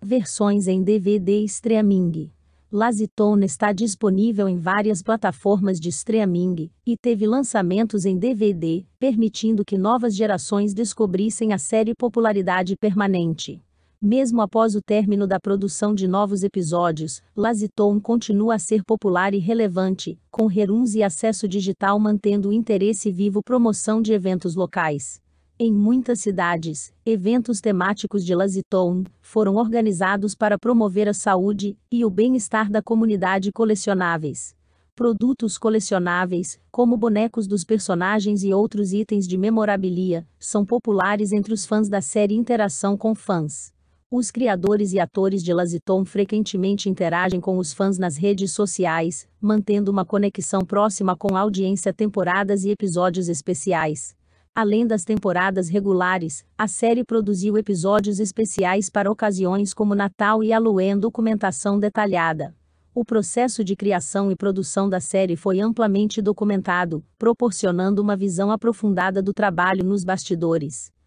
Versões em DVD e streaming. Lazitone está disponível em várias plataformas de streaming e teve lançamentos em DVD, permitindo que novas gerações descobrissem a série popularidade permanente. Mesmo após o término da produção de novos episódios, Lazitone continua a ser popular e relevante, com reruns e acesso digital mantendo o interesse vivo promoção de eventos locais. Em muitas cidades, eventos temáticos de Laziton foram organizados para promover a saúde e o bem-estar da comunidade colecionáveis. Produtos colecionáveis, como bonecos dos personagens e outros itens de memorabilia, são populares entre os fãs da série Interação com Fãs. Os criadores e atores de Laziton frequentemente interagem com os fãs nas redes sociais, mantendo uma conexão próxima com a audiência temporadas e episódios especiais. Além das temporadas regulares, a série produziu episódios especiais para ocasiões como Natal e Halloween, documentação detalhada. O processo de criação e produção da série foi amplamente documentado, proporcionando uma visão aprofundada do trabalho nos bastidores.